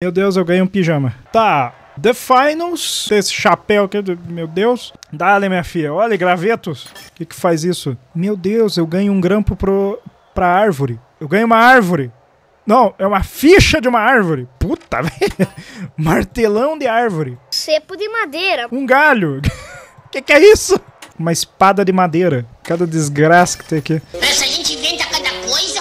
Meu Deus, eu ganhei um pijama. Tá, The Finals, esse chapéu aqui, meu Deus. Dá-lhe, minha filha. Olha, gravetos. O que, que faz isso? Meu Deus, eu ganho um grampo pro, pra árvore. Eu ganho uma árvore. Não, é uma ficha de uma árvore. Puta, velho. Martelão de árvore. Cepo de madeira. Um galho. O que, que é isso? Uma espada de madeira. Cada desgraça que tem aqui. Essa gente cada coisa.